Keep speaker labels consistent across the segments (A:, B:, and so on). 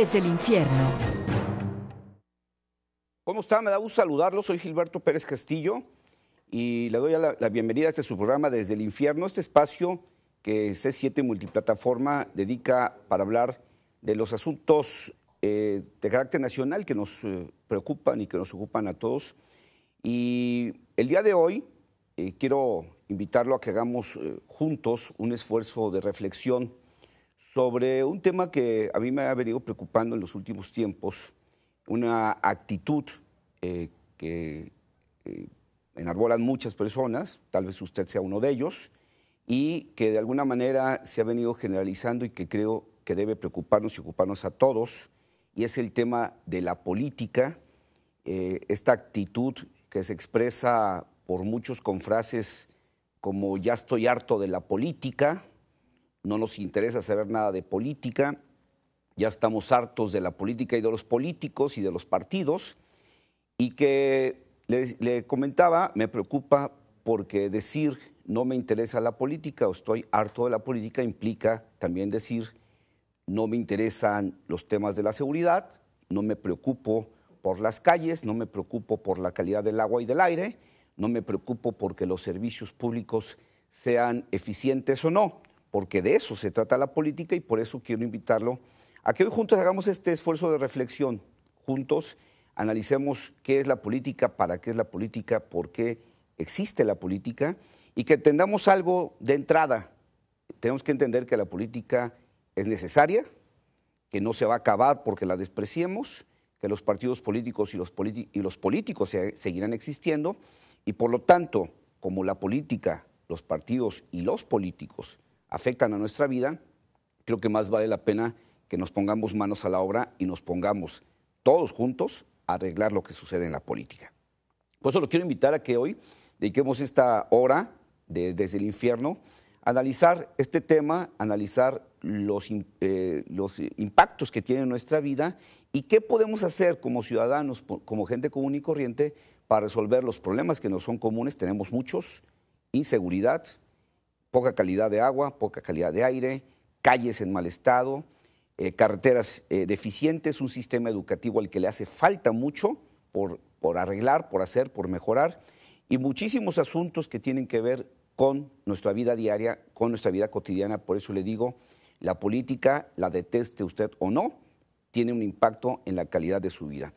A: desde el infierno. ¿Cómo está? Me da gusto saludarlo. Soy Gilberto Pérez Castillo y le doy la, bienvenida a este su programa desde el infierno, este espacio que C7 Multiplataforma dedica para hablar de los asuntos eh, de carácter nacional que nos eh, preocupan y que nos ocupan a todos. Y el día de hoy eh, quiero invitarlo a que hagamos juntos un esfuerzo de reflexión sobre un tema que a mí me ha venido preocupando en los últimos tiempos, una actitud eh, que eh, enarbolan muchas personas, tal vez usted sea uno de ellos, y que de alguna manera se ha venido generalizando y que creo que debe preocuparnos y ocuparnos a todos, y es el tema de la política, eh, esta actitud que se expresa por muchos con frases como ya estoy harto de la política, no nos interesa saber nada de política, ya estamos hartos de la política y de los políticos y de los partidos, y que le, comentaba, me preocupa porque decir no me interesa la política o estoy harto de la política implica también decir no me interesan los temas de la seguridad, no me preocupo por las calles, no me preocupo por la calidad del agua y del aire, no me preocupo porque los servicios públicos sean eficientes o no porque de eso se trata la política y por eso quiero invitarlo a que hoy juntos hagamos este esfuerzo de reflexión, juntos analicemos qué es la política, para qué es la política, por qué existe la política y que entendamos algo de entrada. Tenemos que entender que la política es necesaria, que no se va a acabar porque la despreciemos, que los partidos políticos y los, políticos seguirán existiendo y por lo tanto, como la política, los partidos y los políticos afectan a nuestra vida, creo que más vale la pena que nos pongamos manos a la obra y nos pongamos todos juntos a arreglar lo que sucede en la política. Por eso lo quiero invitar a que hoy dediquemos esta hora desde el infierno a analizar este tema, analizar los, eh, los impactos que tiene nuestra vida y qué podemos hacer como ciudadanos, como gente común y corriente, para resolver los problemas que nos son comunes. Tenemos muchos, inseguridad, poca calidad de agua, poca calidad de aire, calles en mal estado, eh, carreteras eh, deficientes, un sistema educativo al que le hace falta mucho por, por arreglar, por hacer, por mejorar, y muchísimos asuntos que tienen que ver con nuestra vida diaria, con nuestra vida cotidiana. Por eso le digo, la política, la deteste usted o no, tiene un impacto en la calidad de su vida.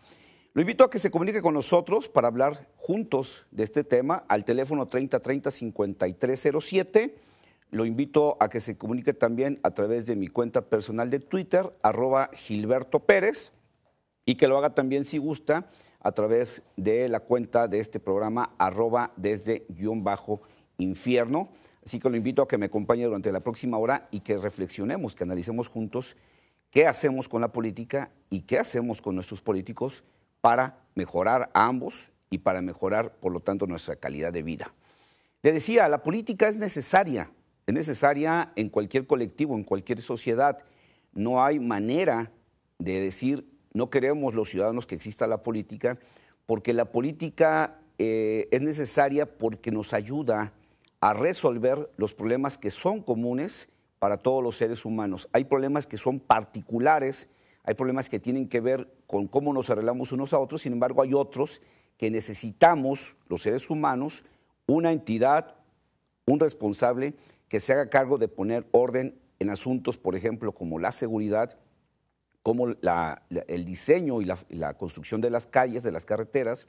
A: Lo invito a que se comunique con nosotros para hablar juntos de este tema al teléfono 3030-5307. Lo invito a que se comunique también a través de mi cuenta personal de Twitter, arroba Gilberto Pérez, y que lo haga también si gusta a través de la cuenta de este programa, arroba desde guión bajo infierno. Así que lo invito a que me acompañe durante la próxima hora y que reflexionemos, que analicemos juntos qué hacemos con la política y qué hacemos con nuestros políticos para mejorar a ambos y para mejorar, por lo tanto, nuestra calidad de vida. Le decía, la política es necesaria, es necesaria en cualquier colectivo, en cualquier sociedad. No hay manera de decir, no queremos los ciudadanos que exista la política, porque la política eh, es necesaria porque nos ayuda a resolver los problemas que son comunes para todos los seres humanos. Hay problemas que son particulares hay problemas que tienen que ver con cómo nos arreglamos unos a otros, sin embargo hay otros que necesitamos, los seres humanos, una entidad, un responsable que se haga cargo de poner orden en asuntos, por ejemplo, como la seguridad, como el diseño y la, construcción de las calles, de las carreteras,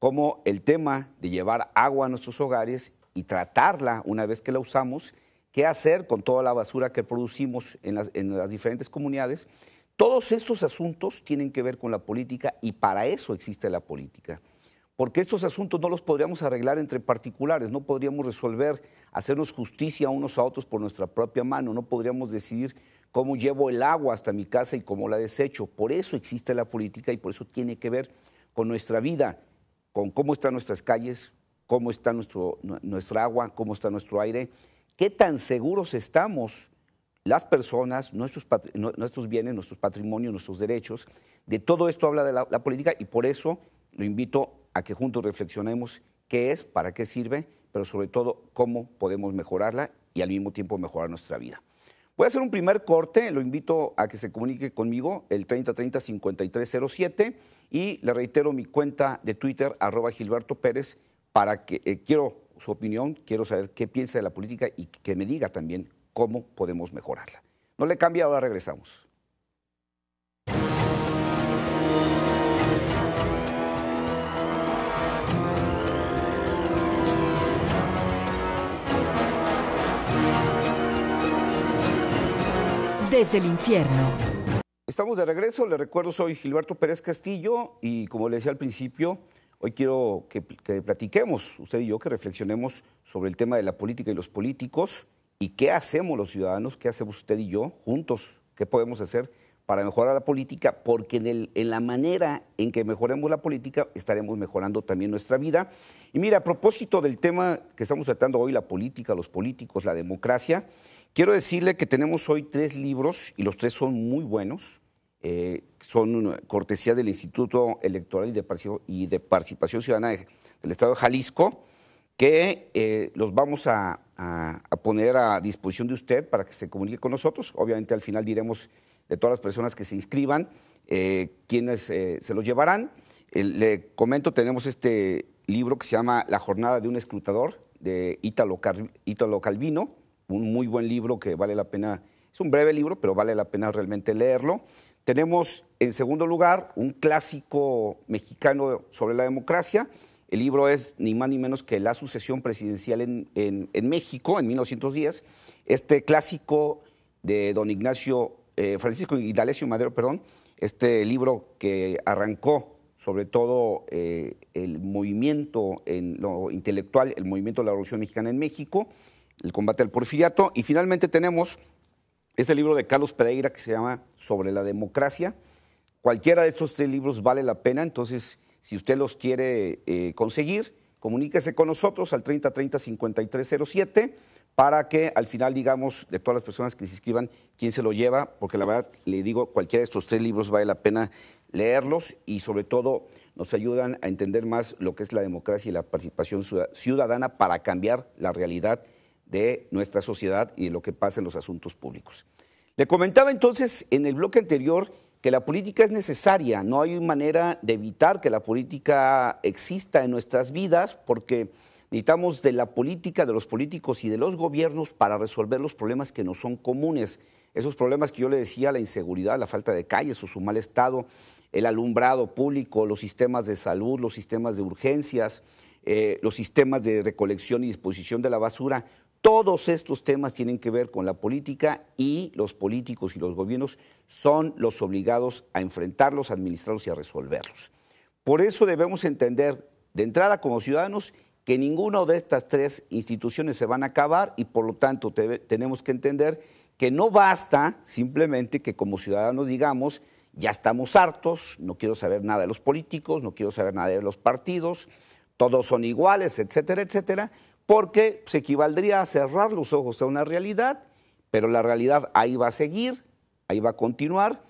A: como el tema de llevar agua a nuestros hogares y tratarla una vez que la usamos, qué hacer con toda la basura que producimos en las diferentes comunidades todos estos asuntos tienen que ver con la política y para eso existe la política. Porque estos asuntos no los podríamos arreglar entre particulares, no podríamos resolver, hacernos justicia unos a otros por nuestra propia mano, no podríamos decidir cómo llevo el agua hasta mi casa y cómo la desecho. Por eso existe la política y por eso tiene que ver con nuestra vida, con cómo están nuestras calles, cómo está nuestro, nuestra agua, cómo está nuestro aire, qué tan seguros estamos las personas, nuestros, bienes, nuestros patrimonios, nuestros derechos. De todo esto habla de la, política y por eso lo invito a que juntos reflexionemos qué es, para qué sirve, pero sobre todo cómo podemos mejorarla y al mismo tiempo mejorar nuestra vida. Voy a hacer un primer corte, lo invito a que se comunique conmigo, el 3030-5307, y le reitero mi cuenta de Twitter, arroba Gilberto Pérez, para que eh, quiero su opinión, quiero saber qué piensa de la política y que me diga también cómo podemos mejorarla. No le cambia, ahora regresamos. Desde el infierno. Estamos de regreso, le recuerdo, soy Gilberto Pérez Castillo y como le decía al principio, hoy quiero que, que platiquemos, usted y yo, que reflexionemos sobre el tema de la política y los políticos. ¿Y qué hacemos los ciudadanos? ¿Qué hacemos usted y yo juntos? ¿Qué podemos hacer para mejorar la política? Porque en, la manera en que mejoremos la política estaremos mejorando también nuestra vida. Y mira, a propósito del tema que estamos tratando hoy, la política, los políticos, la democracia, quiero decirle que tenemos hoy tres libros y los tres son muy buenos. Eh, son cortesía del Instituto Electoral y de, Participación Ciudadana del Estado de Jalisco que eh, los vamos a, poner a disposición de usted para que se comunique con nosotros. Obviamente al final diremos de todas las personas que se inscriban eh, quiénes eh, se los llevarán. le comento, tenemos este libro que se llama La jornada de un escrutador de Ítalo, Calvino, un muy buen libro que vale la pena, es un breve libro, pero vale la pena realmente leerlo. Tenemos en segundo lugar un clásico mexicano sobre la democracia, el libro es ni más ni menos que La sucesión presidencial en, México en 1910. Este clásico de don Ignacio, eh, Francisco Hidalesio Madero, perdón, este libro que arrancó sobre todo eh, el movimiento intelectual, el movimiento de la Revolución Mexicana en México, el combate al porfiriato, y finalmente tenemos este libro de Carlos Pereira que se llama Sobre la democracia. Cualquiera de estos tres libros vale la pena, entonces si usted los quiere eh, conseguir, comuníquese con nosotros al 3030-5307 para que al final digamos de todas las personas que se inscriban quién se lo lleva, porque la verdad le digo, cualquiera de estos tres libros vale la pena leerlos y sobre todo nos ayudan a entender más lo que es la democracia y la participación ciudadana para cambiar la realidad de nuestra sociedad y de lo que pasa en los asuntos públicos. Le comentaba entonces en el bloque anterior que la política es necesaria, no hay manera de evitar que la política exista en nuestras vidas porque necesitamos de la política, de los políticos y de los gobiernos para resolver los problemas que nos son comunes. Esos problemas que yo le decía, la inseguridad, la falta de calles o su mal estado, el alumbrado público, los sistemas de salud, los sistemas de urgencias, eh, los sistemas de recolección y disposición de la basura, todos estos temas tienen que ver con la política y los políticos y los gobiernos son los obligados a enfrentarlos, a administrarlos y a resolverlos. Por eso debemos entender, de entrada como ciudadanos, que ninguna de estas tres instituciones se van a acabar y por lo tanto tenemos que entender que no basta simplemente que como ciudadanos digamos, ya estamos hartos, no quiero saber nada de los políticos, no quiero saber nada de los partidos, todos son iguales, etcétera, etcétera porque se equivaldría a cerrar los ojos a una realidad, pero la realidad ahí va a seguir, ahí va a continuar.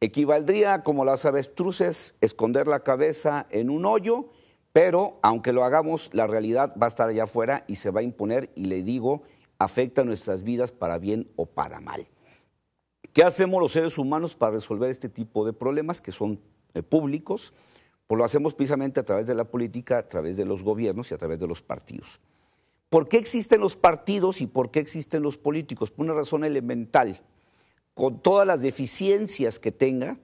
A: Equivaldría, como las avestruces, esconder la cabeza en un hoyo, pero aunque lo hagamos, la realidad va a estar allá afuera y se va a imponer, y le digo, afecta nuestras vidas para bien o para mal. ¿Qué hacemos los seres humanos para resolver este tipo de problemas que son eh, públicos? Pues lo hacemos precisamente a través de la política, a través de los gobiernos y a través de los partidos. ¿Por qué existen los partidos y por qué existen los políticos? Por una razón elemental. Con todas las deficiencias que tenga,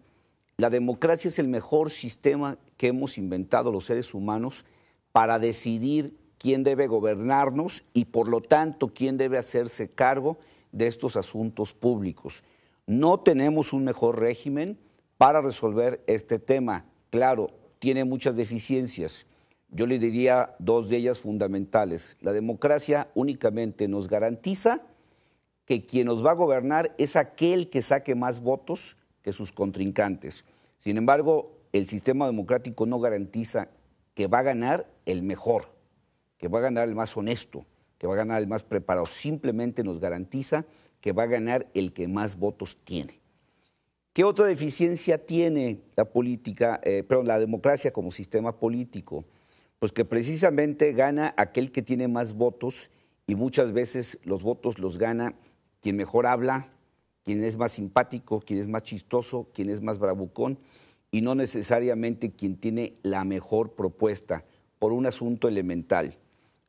A: la democracia es el mejor sistema que hemos inventado los seres humanos para decidir quién debe gobernarnos y por lo tanto quién debe hacerse cargo de estos asuntos públicos. No tenemos un mejor régimen para resolver este tema. Claro, tiene muchas deficiencias. Yo le diría dos de ellas fundamentales. La democracia únicamente nos garantiza que quien nos va a gobernar es aquel que saque más votos que sus contrincantes. Sin embargo, el sistema democrático no garantiza que va a ganar el mejor, que va a ganar el más honesto, que va a ganar el más preparado. Simplemente nos garantiza que va a ganar el que más votos tiene. ¿Qué otra deficiencia tiene la política, eh, perdón, la democracia como sistema político? Pues que precisamente gana aquel que tiene más votos y muchas veces los votos los gana quien mejor habla, quien es más simpático, quien es más chistoso, quien es más bravucón y no necesariamente quien tiene la mejor propuesta por un asunto elemental.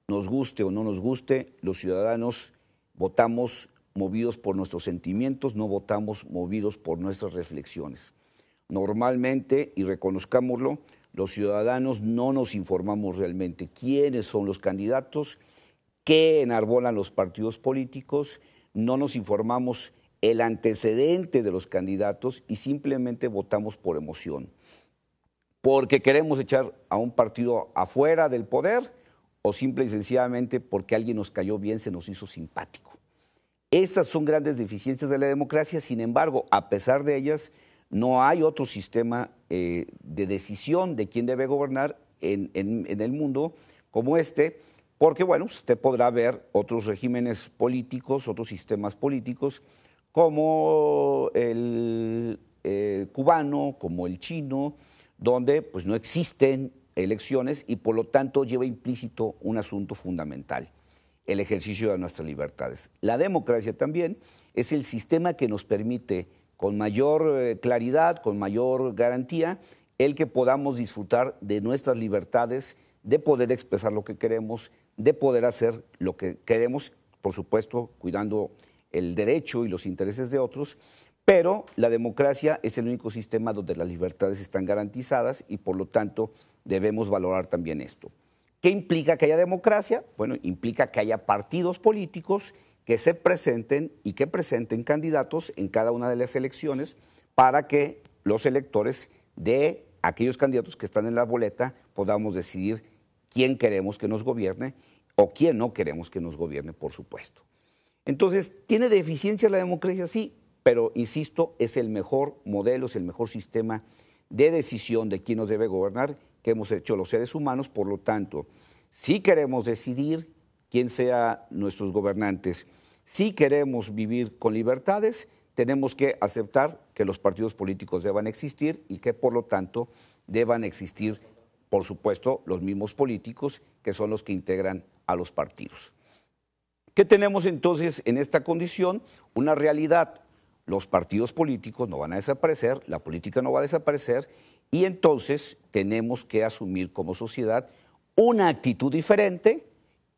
A: Nos guste o no nos guste, los ciudadanos votamos movidos por nuestros sentimientos, no votamos movidos por nuestras reflexiones. Normalmente, y reconozcámoslo, los ciudadanos no nos informamos realmente quiénes son los candidatos, qué enarbolan los partidos políticos, no nos informamos el antecedente de los candidatos y simplemente votamos por emoción. Porque queremos echar a un partido afuera del poder o simple y sencillamente porque alguien nos cayó bien, se nos hizo simpático. Estas son grandes deficiencias de la democracia, sin embargo, a pesar de ellas, no hay otro sistema eh, de decisión de quién debe gobernar en, el mundo como este, porque, bueno, usted podrá ver otros regímenes políticos, otros sistemas políticos, como el eh, cubano, como el chino, donde pues no existen elecciones y por lo tanto lleva implícito un asunto fundamental, el ejercicio de nuestras libertades. La democracia también es el sistema que nos permite con mayor eh, claridad, con mayor garantía, el que podamos disfrutar de nuestras libertades, de poder expresar lo que queremos, de poder hacer lo que queremos, por supuesto, cuidando el derecho y los intereses de otros, pero la democracia es el único sistema donde las libertades están garantizadas y por lo tanto debemos valorar también esto. ¿Qué implica que haya democracia? Bueno, implica que haya partidos políticos que se presenten y que presenten candidatos en cada una de las elecciones para que los electores de aquellos candidatos que están en la boleta podamos decidir quién queremos que nos gobierne o quién no queremos que nos gobierne, por supuesto. Entonces, ¿tiene deficiencia la democracia? Sí, pero insisto, es el mejor modelo, es el mejor sistema de decisión de quién nos debe gobernar que hemos hecho los seres humanos. Por lo tanto, si queremos decidir quién sea nuestros gobernantes, si queremos vivir con libertades, tenemos que aceptar que los partidos políticos deban existir y que por lo tanto deban existir, por supuesto, los mismos políticos que son los que integran a los partidos. ¿Qué tenemos entonces en esta condición? Una realidad. Los partidos políticos no van a desaparecer, la política no va a desaparecer y entonces tenemos que asumir como sociedad una actitud diferente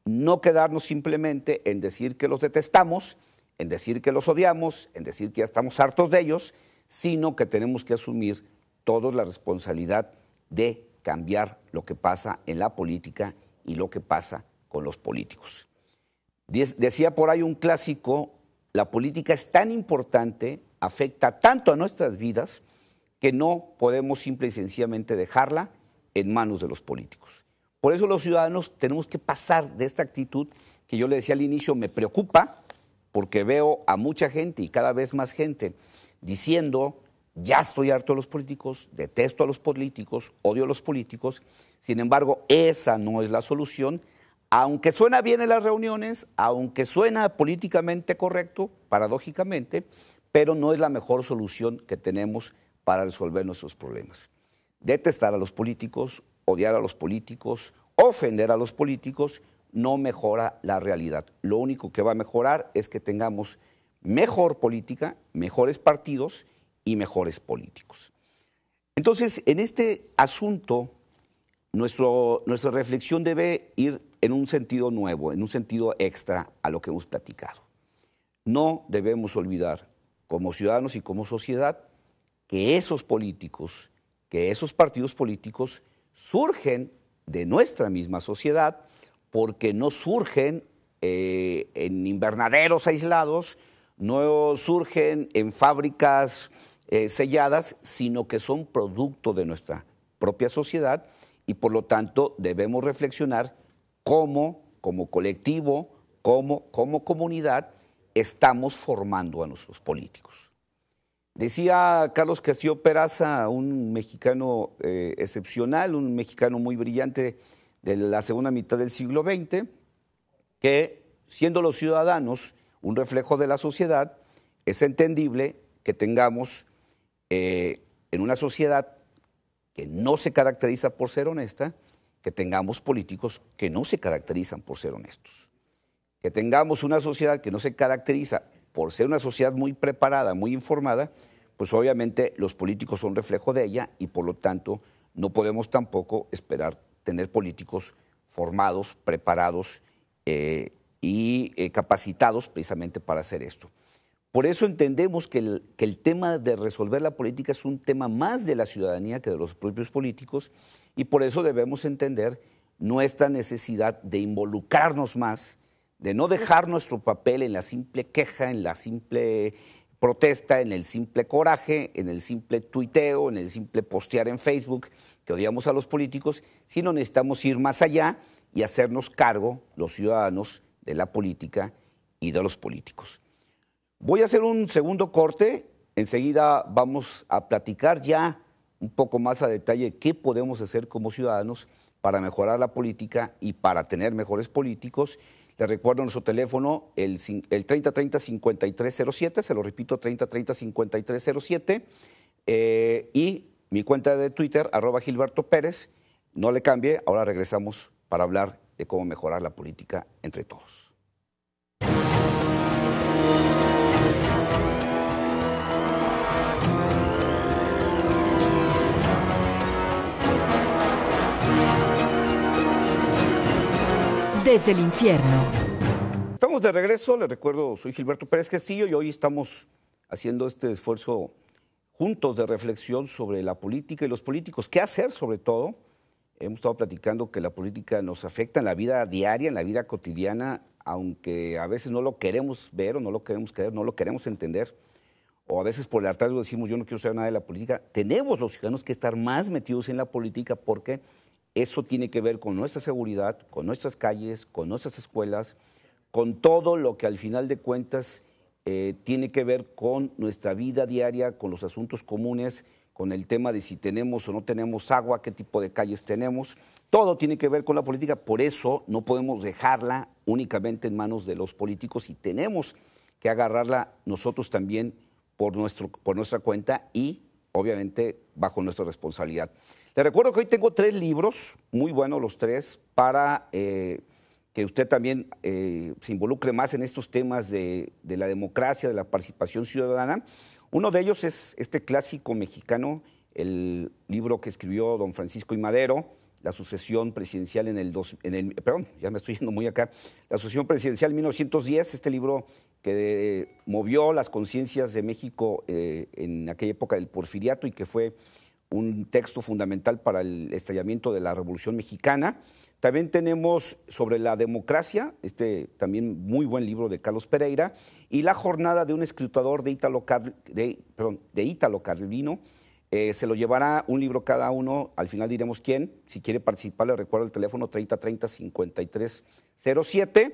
A: no quedarnos simplemente en decir que los detestamos, en decir que los odiamos, en decir que ya estamos hartos de ellos, sino que tenemos que asumir todos la responsabilidad de cambiar lo que pasa en la política y lo que pasa con los políticos. Decía por ahí un clásico, la política es tan importante, afecta tanto a nuestras vidas, que no podemos simple y sencillamente dejarla en manos de los políticos. Por eso los ciudadanos tenemos que pasar de esta actitud que yo le decía al inicio, me preocupa porque veo a mucha gente y cada vez más gente diciendo, ya estoy harto de los políticos, detesto a los políticos, odio a los políticos. Sin embargo, esa no es la solución. Aunque suena bien en las reuniones, aunque suena políticamente correcto, paradójicamente, pero no es la mejor solución que tenemos para resolver nuestros problemas. Detestar a los políticos, odiar a los políticos, ofender a los políticos, no mejora la realidad. Lo único que va a mejorar es que tengamos mejor política, mejores partidos y mejores políticos. Entonces, en este asunto, nuestra reflexión debe ir en un sentido nuevo, en un sentido extra a lo que hemos platicado. No debemos olvidar, como ciudadanos y como sociedad, que esos políticos, que esos partidos políticos surgen de nuestra misma sociedad porque no surgen eh, en invernaderos aislados, no surgen en fábricas eh, selladas, sino que son producto de nuestra propia sociedad y por lo tanto debemos reflexionar cómo, como colectivo, cómo, como comunidad, estamos formando a nuestros políticos. Decía Carlos Castillo Peraza, un mexicano eh, excepcional, un mexicano muy brillante de la segunda mitad del siglo XX, que siendo los ciudadanos un reflejo de la sociedad, es entendible que tengamos eh, en una sociedad que no se caracteriza por ser honesta, que tengamos políticos que no se caracterizan por ser honestos, que tengamos una sociedad que no se caracteriza por ser una sociedad muy preparada, muy informada, pues obviamente los políticos son reflejo de ella y por lo tanto no podemos tampoco esperar tener políticos formados, preparados eh, y eh, capacitados precisamente para hacer esto. Por eso entendemos que el, tema de resolver la política es un tema más de la ciudadanía que de los propios políticos y por eso debemos entender nuestra necesidad de involucrarnos más, de no dejar nuestro papel en la simple queja, en la simple protesta en el simple coraje, en el simple tuiteo, en el simple postear en Facebook, que odiamos a los políticos, sino necesitamos ir más allá y hacernos cargo, los ciudadanos, de la política y de los políticos. Voy a hacer un segundo corte, enseguida vamos a platicar ya un poco más a detalle qué podemos hacer como ciudadanos para mejorar la política y para tener mejores políticos le recuerdo nuestro teléfono, el, el 3030-5307, se lo repito, 3030-5307, eh, y mi cuenta de Twitter, arroba Gilberto Pérez. No le cambie, ahora regresamos para hablar de cómo mejorar la política entre todos. desde el infierno. Estamos de regreso, le recuerdo, soy Gilberto Pérez Castillo y hoy estamos haciendo este esfuerzo juntos de reflexión sobre la política y los políticos. ¿Qué hacer sobre todo? Hemos estado platicando que la política nos afecta en la vida diaria, en la vida cotidiana, aunque a veces no lo queremos ver o no lo queremos creer, no lo queremos entender, o a veces por el hartazgo decimos yo no quiero saber nada de la política, tenemos los ciudadanos que estar más metidos en la política porque eso tiene que ver con nuestra seguridad, con nuestras calles, con nuestras escuelas, con todo lo que al final de cuentas eh, tiene que ver con nuestra vida diaria, con los asuntos comunes, con el tema de si tenemos o no tenemos agua, qué tipo de calles tenemos. Todo tiene que ver con la política, por eso no podemos dejarla únicamente en manos de los políticos y tenemos que agarrarla nosotros también por, nuestro, por nuestra cuenta y obviamente bajo nuestra responsabilidad. Le recuerdo que hoy tengo tres libros, muy buenos los tres, para eh, que usted también eh, se involucre más en estos temas de, de, la democracia, de la participación ciudadana. Uno de ellos es este clásico mexicano, el libro que escribió don Francisco I. Madero, la sucesión presidencial en el, en el, perdón, ya me estoy yendo muy acá, la sucesión presidencial 1910, este libro que eh, movió las conciencias de México eh, en aquella época del porfiriato y que fue un texto fundamental para el estallamiento de la Revolución Mexicana. También tenemos sobre la democracia, este también muy buen libro de Carlos Pereira, y La jornada de un escritor de Ítalo de, de Italo eh, se lo llevará un libro cada uno, al final diremos quién. Si quiere participar, le recuerdo el teléfono 3030-5307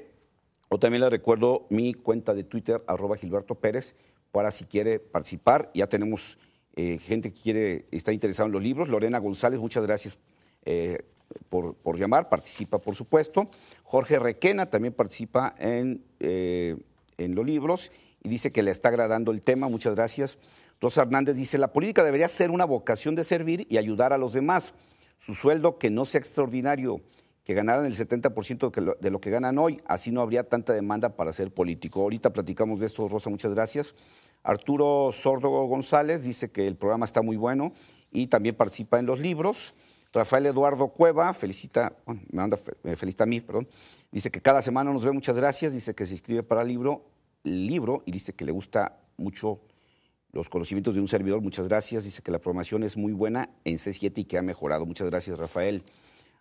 A: o también le recuerdo mi cuenta de Twitter, arroba Gilberto Pérez, para si quiere participar. Ya tenemos eh, gente que quiere, está interesada en los libros. Lorena González, muchas gracias eh, por, llamar, participa por supuesto. Jorge Requena también participa en, en los libros y dice que le está agradando el tema, muchas gracias. Rosa Hernández dice, la política debería ser una vocación de servir y ayudar a los demás. Su sueldo que no sea extraordinario, que ganaran el 70% de lo que ganan hoy, así no habría tanta demanda para ser político. Ahorita platicamos de esto, Rosa, muchas gracias. Arturo Sordo González dice que el programa está muy bueno y también participa en los libros. Rafael Eduardo Cueva felicita, me manda felicita a mí, perdón. Dice que cada semana nos ve, muchas gracias. Dice que se inscribe para libro, el libro y dice que le gusta mucho los conocimientos de un servidor, muchas gracias. Dice que la programación es muy buena en C7 y que ha mejorado. Muchas gracias, Rafael.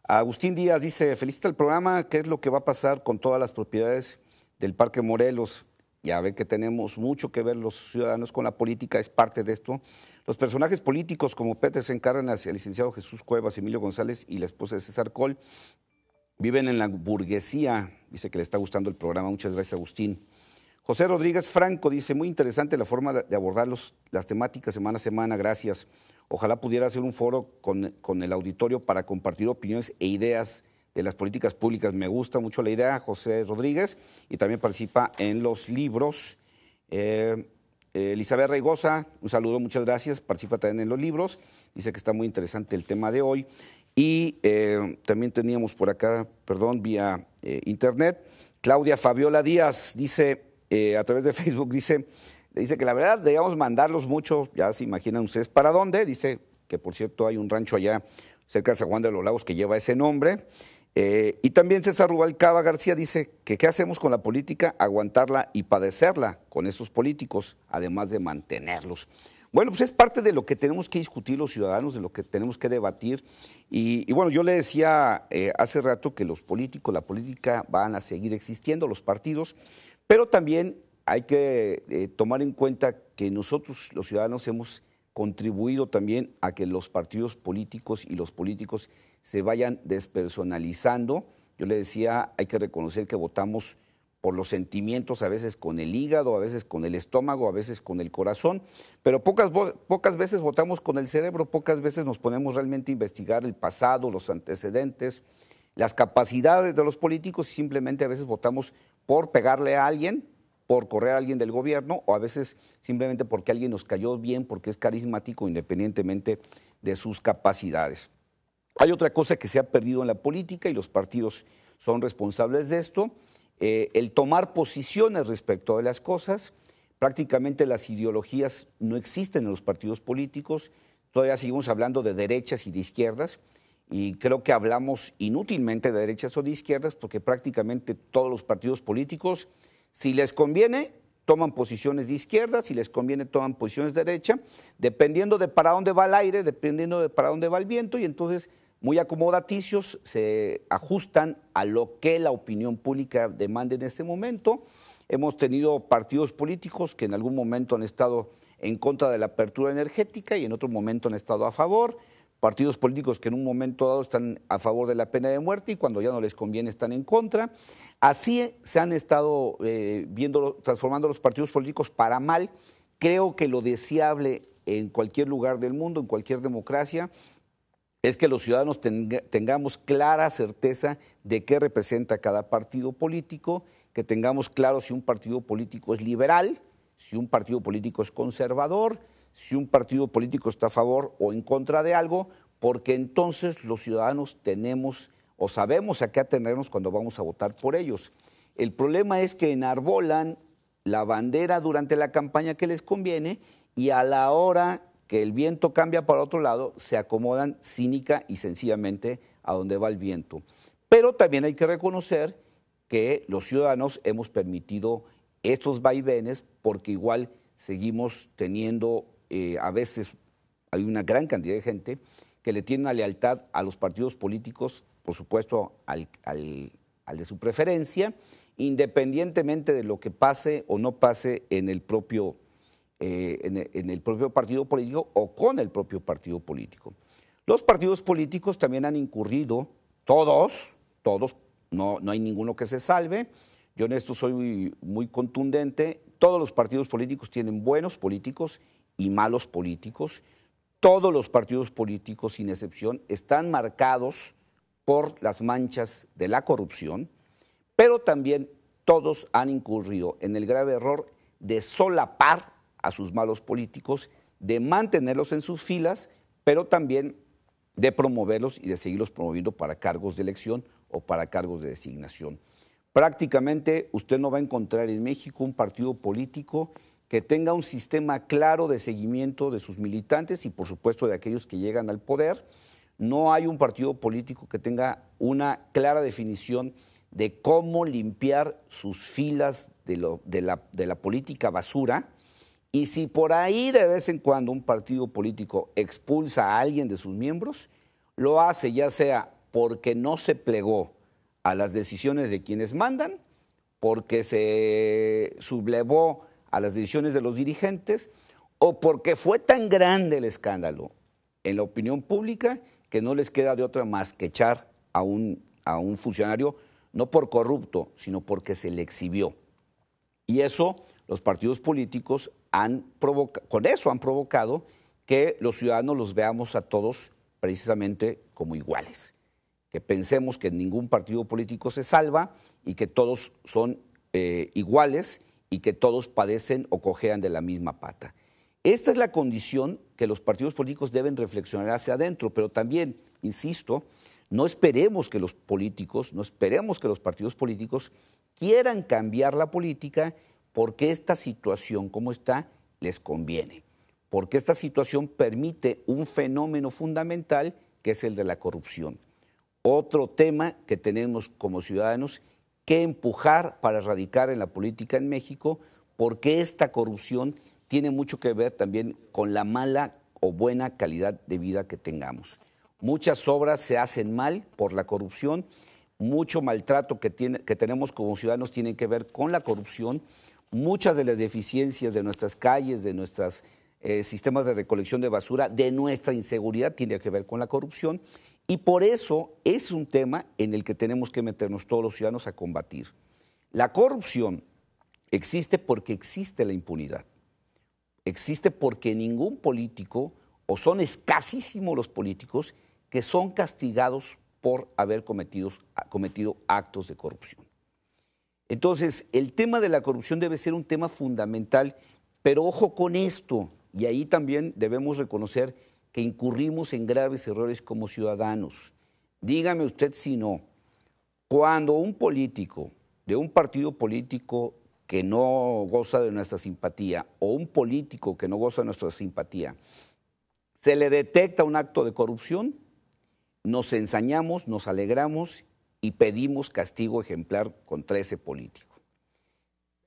A: Agustín Díaz dice, felicita el programa, ¿qué es lo que va a pasar con todas las propiedades del Parque Morelos? Ya ven que tenemos mucho que ver los ciudadanos con la política, es parte de esto. Los personajes políticos como encargan Cárdenas, el licenciado Jesús Cuevas, Emilio González y la esposa de César Col viven en la burguesía. Dice que le está gustando el programa. Muchas gracias, Agustín. José Rodríguez Franco dice, muy interesante la forma de abordar las temáticas semana a semana, gracias. Ojalá pudiera hacer un foro con, el auditorio para compartir opiniones e ideas de las políticas públicas. Me gusta mucho la idea, José Rodríguez, y también participa en los libros. Eh, eh, Elizabeth Reigosa, un saludo, muchas gracias, participa también en los libros. Dice que está muy interesante el tema de hoy. Y eh, también teníamos por acá, perdón, vía internet, Claudia Fabiola Díaz dice, eh, a través de Facebook, dice, dice que la verdad debíamos mandarlos mucho, ya se imaginan ustedes para dónde, dice que por cierto hay un rancho allá cerca de San Juan de los Lagos que lleva ese nombre. Eh, y también César Rubalcaba García dice que qué hacemos con la política, aguantarla y padecerla con esos políticos, además de mantenerlos. Bueno, pues es parte de lo que tenemos que discutir los ciudadanos, de lo que tenemos que debatir. Y, bueno, yo le decía eh, hace rato que los políticos, la política van a seguir existiendo, los partidos, pero también hay que eh, tomar en cuenta que nosotros los ciudadanos hemos contribuido también a que los partidos políticos y los políticos se vayan despersonalizando. Yo le decía, hay que reconocer que votamos por los sentimientos, a veces con el hígado, a veces con el estómago, a veces con el corazón, pero pocas, pocas veces votamos con el cerebro, pocas veces nos ponemos realmente a investigar el pasado, los antecedentes, las capacidades de los políticos y simplemente a veces votamos por pegarle a alguien, por correr a alguien del gobierno o a veces simplemente porque alguien nos cayó bien, porque es carismático independientemente de sus capacidades. Hay otra cosa que se ha perdido en la política y los partidos son responsables de esto, eh, el tomar posiciones respecto de las cosas. Prácticamente las ideologías no existen en los partidos políticos, todavía seguimos hablando de derechas y de izquierdas y creo que hablamos inútilmente de derechas o de izquierdas porque prácticamente todos los partidos políticos, si les conviene, toman posiciones de izquierda, si les conviene, toman posiciones de derecha, dependiendo de para dónde va el aire, dependiendo de para dónde va el viento, y entonces muy acomodaticios se ajustan a lo que la opinión pública demanda en este momento. Hemos tenido partidos políticos que en algún momento han estado en contra de la apertura energética y en otro momento han estado a favor partidos políticos que en un momento dado están a favor de la pena de muerte y cuando ya no les conviene están en contra. Así se han estado eh, viendo, transformando los partidos políticos para mal. Creo que lo deseable en cualquier lugar del mundo, en cualquier democracia, es que los ciudadanos tengamos clara certeza de qué representa cada partido político, que tengamos claro si un partido político es liberal, si un partido político es conservador, si un partido político está a favor o en contra de algo, porque entonces los ciudadanos tenemos o sabemos a qué atenernos cuando vamos a votar por ellos. El problema es que enarbolan la bandera durante la campaña que les conviene y a la hora que el viento cambia para otro lado, se acomodan cínica y sencillamente a donde va el viento. Pero también hay que reconocer que los ciudadanos hemos permitido estos vaivenes porque igual seguimos teniendo eh, a veces hay una gran cantidad de gente que le tiene una lealtad a los partidos políticos, por supuesto al, de su preferencia, independientemente de lo que pase o no pase en el propio, eh, en, el propio partido político o con el propio partido político. Los partidos políticos también han incurrido, todos, todos, no, hay ninguno que se salve. Yo en esto soy muy, muy contundente. Todos los partidos políticos tienen buenos políticos y malos políticos, todos los partidos políticos, sin excepción, están marcados por las manchas de la corrupción, pero también todos han incurrido en el grave error de solapar a sus malos políticos, de mantenerlos en sus filas, pero también de promoverlos y de seguirlos promoviendo para cargos de elección o para cargos de designación. Prácticamente usted no va a encontrar en México un partido político que tenga un sistema claro de seguimiento de sus militantes y por supuesto de aquellos que llegan al poder. No hay un partido político que tenga una clara definición de cómo limpiar sus filas de, la política basura. Y si por ahí de vez en cuando un partido político expulsa a alguien de sus miembros, lo hace ya sea porque no se plegó a las decisiones de quienes mandan, porque se sublevó a las decisiones de los dirigentes o porque fue tan grande el escándalo en la opinión pública que no les queda de otra más que echar a un, a un funcionario, no por corrupto, sino porque se le exhibió. Y eso los partidos políticos han provocado, con eso han provocado que los ciudadanos los veamos a todos precisamente como iguales, que pensemos que ningún partido político se salva y que todos son eh, iguales y que todos padecen o cojean de la misma pata. Esta es la condición que los partidos políticos deben reflexionar hacia adentro, pero también, insisto, no esperemos que los políticos, no esperemos que los partidos políticos quieran cambiar la política porque esta situación como está les conviene, porque esta situación permite un fenómeno fundamental que es el de la corrupción. Otro tema que tenemos como ciudadanos que empujar para erradicar en la política en México, porque esta corrupción tiene mucho que ver también con la mala o buena calidad de vida que tengamos. Muchas obras se hacen mal por la corrupción, mucho maltrato que, tiene, que tenemos como ciudadanos tiene que ver con la corrupción, muchas de las deficiencias de nuestras calles, de nuestros eh, sistemas de recolección de basura, de nuestra inseguridad tiene que ver con la corrupción y por eso es un tema en el que tenemos que meternos todos los ciudadanos a combatir. La corrupción existe porque existe la impunidad. Existe porque ningún político, o son escasísimos los políticos, que son castigados por haber cometido, cometido actos de corrupción. Entonces, el tema de la corrupción debe ser un tema fundamental, pero ojo con esto, y ahí también debemos reconocer que incurrimos en graves errores como ciudadanos. Dígame usted si no, cuando un político de un partido político que no goza de nuestra simpatía o un político que no goza de nuestra simpatía, se le detecta un acto de corrupción, nos ensañamos, nos alegramos y pedimos castigo ejemplar contra ese político.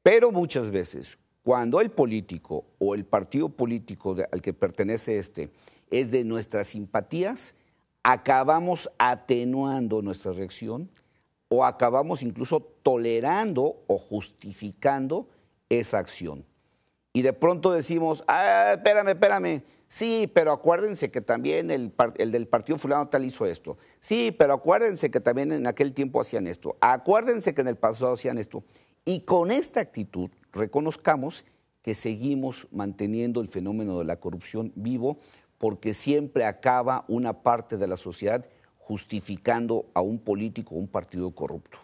A: Pero muchas veces, cuando el político o el partido político al que pertenece este es de nuestras simpatías, acabamos atenuando nuestra reacción o acabamos incluso tolerando o justificando esa acción. Y de pronto decimos, ah, espérame, espérame, sí, pero acuérdense que también el, el del partido fulano tal hizo esto, sí, pero acuérdense que también en aquel tiempo hacían esto, acuérdense que en el pasado hacían esto. Y con esta actitud reconozcamos que seguimos manteniendo el fenómeno de la corrupción vivo porque siempre acaba una parte de la sociedad justificando a un político o un partido corrupto.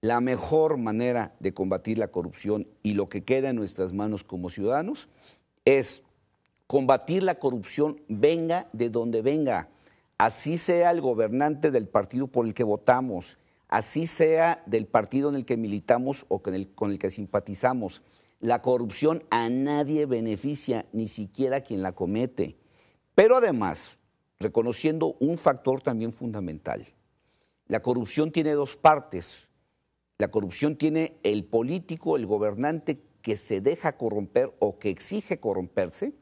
A: La mejor manera de combatir la corrupción y lo que queda en nuestras manos como ciudadanos es combatir la corrupción venga de donde venga, así sea el gobernante del partido por el que votamos, así sea del partido en el que militamos o con el, que simpatizamos. La corrupción a nadie beneficia, ni siquiera a quien la comete. Pero además, reconociendo un factor también fundamental, la corrupción tiene dos partes. La corrupción tiene el político, el gobernante que se deja corromper o que exige corromperse,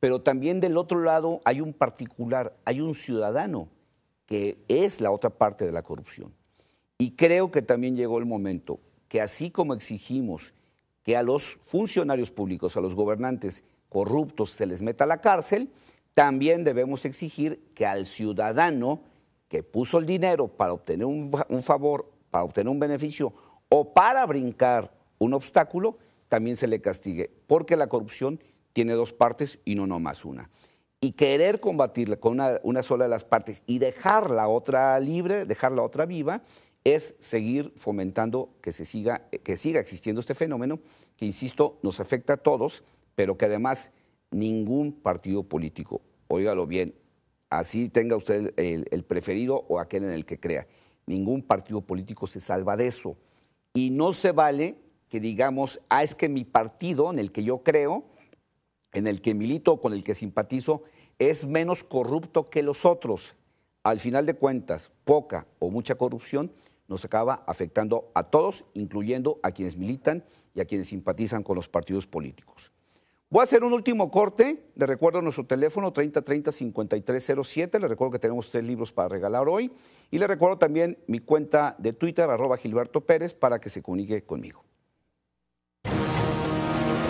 A: pero también del otro lado hay un particular, hay un ciudadano que es la otra parte de la corrupción. Y creo que también llegó el momento que así como exigimos que a los funcionarios públicos, a los gobernantes corruptos se les meta a la cárcel, también debemos exigir que al ciudadano que puso el dinero para obtener un, favor, para obtener un beneficio o para brincar un obstáculo, también se le castigue, porque la corrupción tiene dos partes y no nomás una. Y querer combatirla con una, sola de las partes y dejar la otra libre, dejar la otra viva, es seguir fomentando que, se siga, que siga existiendo este fenómeno que, insisto, nos afecta a todos, pero que además ningún partido político. Óigalo bien, así tenga usted el, preferido o aquel en el que crea. Ningún partido político se salva de eso. Y no se vale que digamos, ah, es que mi partido en el que yo creo, en el que milito, con el que simpatizo, es menos corrupto que los otros. Al final de cuentas, poca o mucha corrupción nos acaba afectando a todos, incluyendo a quienes militan y a quienes simpatizan con los partidos políticos. Voy a hacer un último corte. Le recuerdo nuestro teléfono 3030-5307. Le recuerdo que tenemos tres libros para regalar hoy. Y le recuerdo también mi cuenta de Twitter, arroba Gilberto Pérez, para que se comunique conmigo.